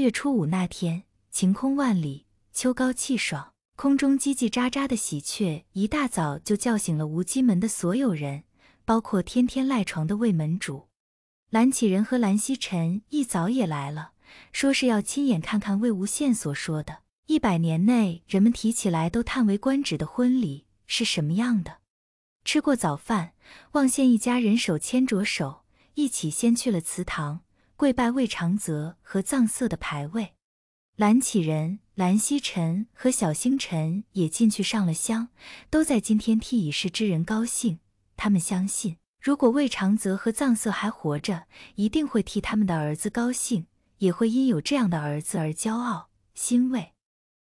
月初五那天，晴空万里，秋高气爽，空中叽叽喳喳的喜鹊一大早就叫醒了无机门的所有人，包括天天赖床的魏门主、蓝启仁和蓝曦臣一早也来了，说是要亲眼看看魏无羡所说的，一百年内人们提起来都叹为观止的婚礼是什么样的。吃过早饭，望羡一家人手牵着手，一起先去了祠堂。跪拜魏长泽和藏色的牌位，蓝启仁、蓝曦臣和小星辰也进去上了香，都在今天替已逝之人高兴。他们相信，如果魏长泽和藏色还活着，一定会替他们的儿子高兴，也会因有这样的儿子而骄傲欣慰。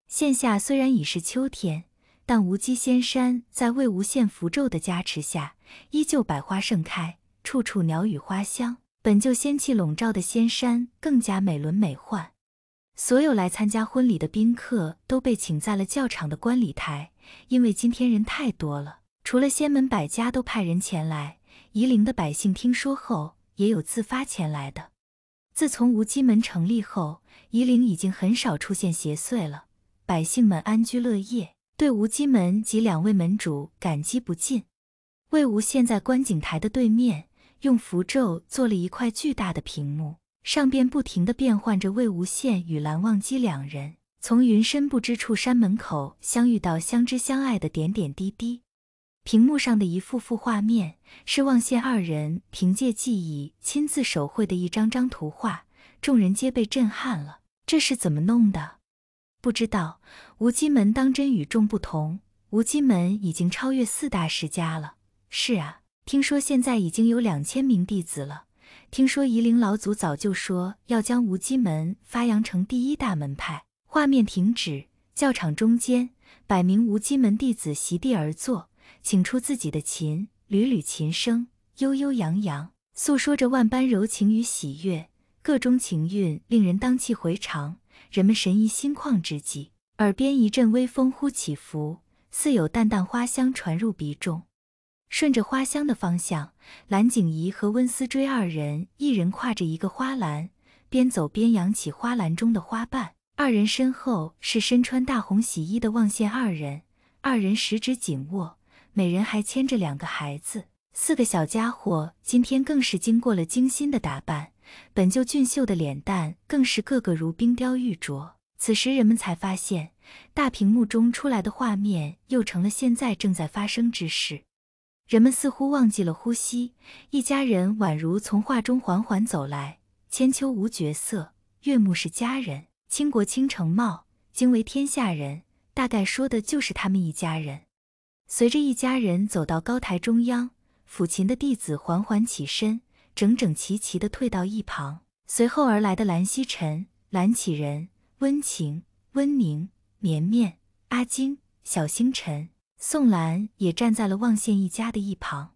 现下虽然已是秋天，但无稽仙山在魏无羡符咒的加持下，依旧百花盛开，处处鸟语花香。本就仙气笼罩的仙山更加美轮美奂，所有来参加婚礼的宾客都被请在了教场的观礼台，因为今天人太多了。除了仙门百家都派人前来，夷陵的百姓听说后也有自发前来的。自从无极门成立后，夷陵已经很少出现邪祟了，百姓们安居乐业，对无极门及两位门主感激不尽。魏无羡在观景台的对面。用符咒做了一块巨大的屏幕，上边不停地变换着魏无羡与蓝忘机两人从云深不知处山门口相遇到相知相爱的点点滴滴。屏幕上的一幅幅画面是忘羡二人凭借记忆亲自手绘的一张张图画，众人皆被震撼了。这是怎么弄的？不知道。无极门当真与众不同，无极门已经超越四大世家了。是啊。听说现在已经有两千名弟子了。听说夷陵老祖早就说要将无极门发扬成第一大门派。画面停止，教场中间，百名无极门弟子席地而坐，请出自己的琴，缕缕琴声悠悠扬扬，诉说着万般柔情与喜悦，各中情韵令人荡气回肠。人们神怡心旷之际，耳边一阵微风忽起伏，似有淡淡花香传入鼻中。顺着花香的方向，蓝景仪和温思追二人一人挎着一个花篮，边走边扬起花篮中的花瓣。二人身后是身穿大红喜衣的望羡二人，二人十指紧握，每人还牵着两个孩子。四个小家伙今天更是经过了精心的打扮，本就俊秀的脸蛋更是个个如冰雕玉琢。此时人们才发现，大屏幕中出来的画面又成了现在正在发生之事。人们似乎忘记了呼吸，一家人宛如从画中缓缓走来。千秋无绝色，月暮是佳人，倾国倾城貌，惊为天下人。大概说的就是他们一家人。随着一家人走到高台中央，抚琴的弟子缓缓起身，整整齐齐地退到一旁。随后而来的蓝曦臣、蓝启仁、温情、温宁、绵绵、阿金、小星辰。宋兰也站在了望线一家的一旁。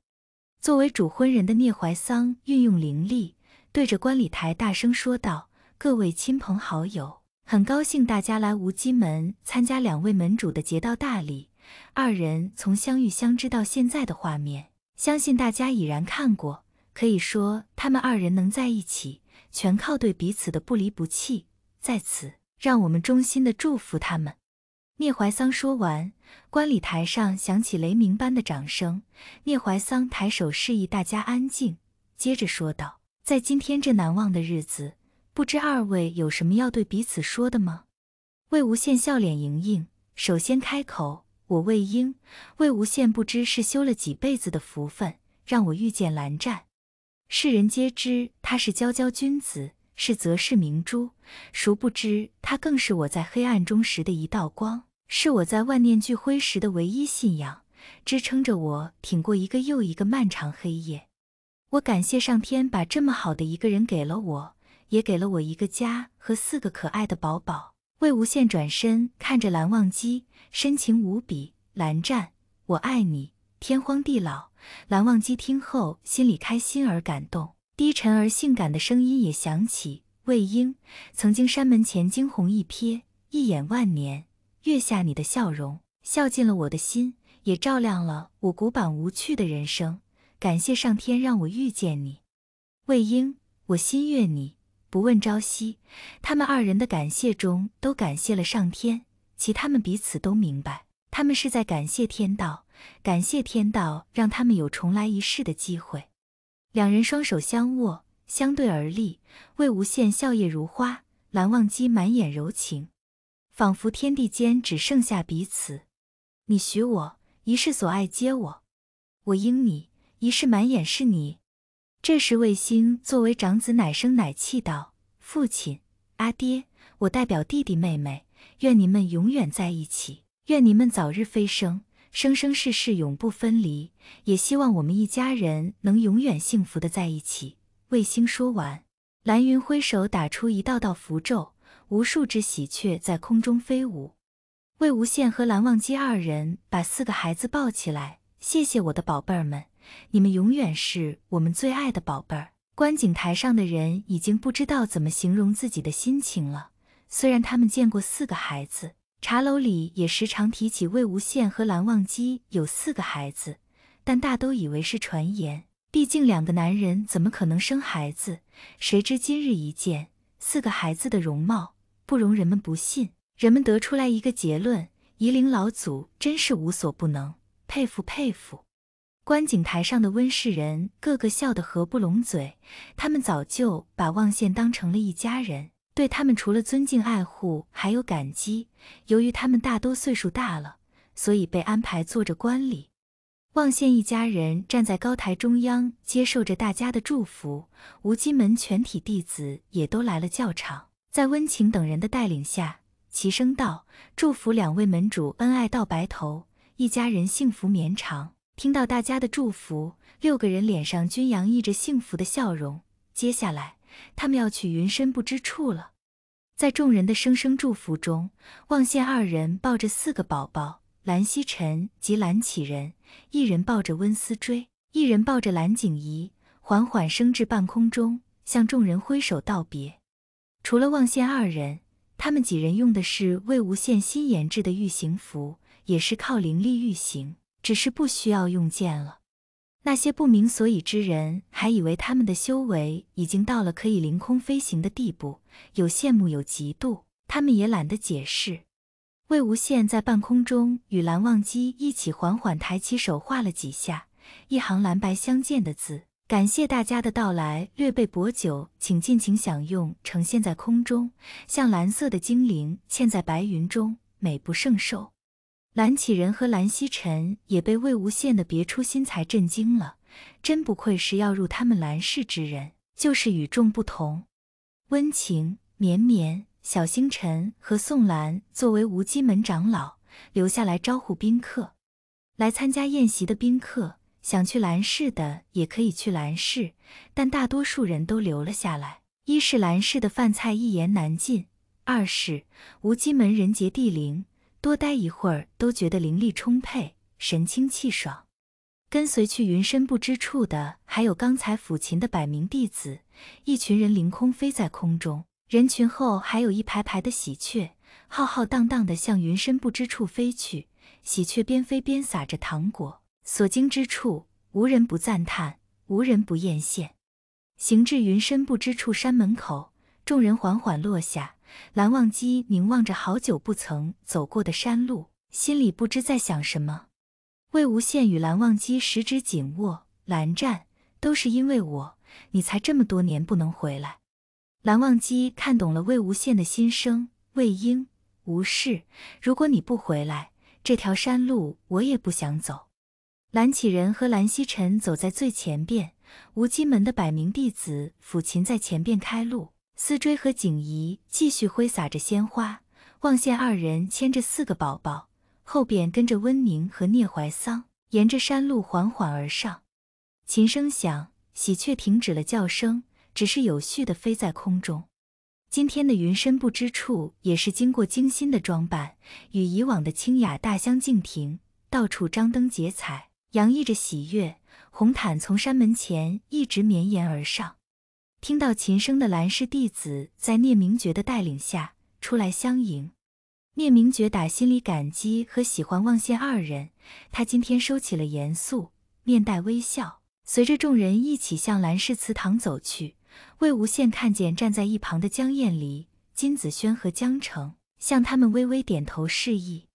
作为主婚人的聂怀桑运用灵力，对着观礼台大声说道：“各位亲朋好友，很高兴大家来无极门参加两位门主的结道大礼。二人从相遇相知到现在的画面，相信大家已然看过。可以说，他们二人能在一起，全靠对彼此的不离不弃。在此，让我们衷心的祝福他们。”聂怀桑说完，观礼台上响起雷鸣般的掌声。聂怀桑抬手示意大家安静，接着说道：“在今天这难忘的日子，不知二位有什么要对彼此说的吗？”魏无羡笑脸盈盈，首先开口：“我魏婴，魏无羡不知是修了几辈子的福分，让我遇见蓝湛。世人皆知他是娇娇君子。”是则是明珠，殊不知它更是我在黑暗中时的一道光，是我在万念俱灰时的唯一信仰，支撑着我挺过一个又一个漫长黑夜。我感谢上天把这么好的一个人给了我，也给了我一个家和四个可爱的宝宝。魏无羡转身看着蓝忘机，深情无比：“蓝湛，我爱你，天荒地老。”蓝忘机听后，心里开心而感动。低沉而性感的声音也响起：“魏婴，曾经山门前惊鸿一瞥，一眼万年，月下你的笑容，笑尽了我的心，也照亮了我古板无趣的人生。感谢上天让我遇见你，魏婴，我心悦你，不问朝夕。”他们二人的感谢中都感谢了上天，其他们彼此都明白，他们是在感谢天道，感谢天道让他们有重来一世的机会。两人双手相握，相对而立。魏无羡笑靥如花，蓝忘机满眼柔情，仿佛天地间只剩下彼此。你许我一世所爱皆我，我应你一世满眼是你。这时，卫星作为长子，奶声奶气道：“父亲，阿爹，我代表弟弟妹妹，愿你们永远在一起，愿你们早日飞升。”生生世世永不分离，也希望我们一家人能永远幸福的在一起。卫星说完，蓝云挥手打出一道道符咒，无数只喜鹊在空中飞舞。魏无羡和蓝忘机二人把四个孩子抱起来，谢谢我的宝贝儿们，你们永远是我们最爱的宝贝儿。观景台上的人已经不知道怎么形容自己的心情了，虽然他们见过四个孩子。茶楼里也时常提起魏无羡和蓝忘机有四个孩子，但大都以为是传言。毕竟两个男人怎么可能生孩子？谁知今日一见，四个孩子的容貌不容人们不信。人们得出来一个结论：夷陵老祖真是无所不能，佩服佩服！观景台上的温氏人个个笑得合不拢嘴，他们早就把望羡当成了一家人。对他们除了尊敬爱护，还有感激。由于他们大多岁数大了，所以被安排坐着观礼。望县一家人站在高台中央，接受着大家的祝福。无极门全体弟子也都来了教场，在温情等人的带领下，齐声道：“祝福两位门主恩爱到白头，一家人幸福绵长。”听到大家的祝福，六个人脸上均洋溢着幸福的笑容。接下来。他们要去云深不知处了，在众人的声声祝福中，望羡二人抱着四个宝宝，蓝曦臣及蓝启仁一人抱着温思追，一人抱着蓝景仪，缓缓升至半空中，向众人挥手道别。除了望羡二人，他们几人用的是魏无羡新研制的御行符，也是靠灵力御行，只是不需要用剑了。那些不明所以之人还以为他们的修为已经到了可以凌空飞行的地步，有羡慕，有嫉妒，他们也懒得解释。魏无羡在半空中与蓝忘机一起缓缓抬起手，画了几下，一行蓝白相间的字：“感谢大家的到来，略备薄酒，请尽情享用。”呈现在空中，像蓝色的精灵嵌在白云中，美不胜收。蓝启仁和蓝曦臣也被魏无羡的别出心裁震惊了，真不愧是要入他们蓝氏之人，就是与众不同。温情绵绵、小星辰和宋岚作为无极门长老，留下来招呼宾客。来参加宴席的宾客，想去蓝氏的也可以去蓝氏，但大多数人都留了下来。一是蓝氏的饭菜一言难尽，二是无极门人杰地灵。多待一会儿都觉得灵力充沛，神清气爽。跟随去云深不知处的还有刚才抚琴的百名弟子，一群人凌空飞在空中，人群后还有一排排的喜鹊，浩浩荡荡的向云深不知处飞去。喜鹊边飞边撒着糖果，所经之处，无人不赞叹，无人不艳羡。行至云深不知处山门口，众人缓缓落下。蓝忘机凝望着好久不曾走过的山路，心里不知在想什么。魏无羡与蓝忘机十指紧握，蓝湛都是因为我，你才这么多年不能回来。蓝忘机看懂了魏无羡的心声，魏婴无事。如果你不回来，这条山路我也不想走。蓝启仁和蓝曦臣走在最前边，无机门的百名弟子抚琴在前边开路。思追和景怡继续挥洒着鲜花，望羡二人牵着四个宝宝，后边跟着温宁和聂怀桑，沿着山路缓缓而上。琴声响，喜鹊停止了叫声，只是有序的飞在空中。今天的云深不知处也是经过精心的装扮，与以往的清雅大相径庭，到处张灯结彩，洋溢着喜悦。红毯从山门前一直绵延而上。听到琴声的兰氏弟子，在聂明珏的带领下出来相迎。聂明珏打心里感激和喜欢望仙二人，他今天收起了严肃，面带微笑，随着众人一起向兰氏祠堂走去。魏无羡看见站在一旁的江厌离、金子轩和江澄，向他们微微点头示意。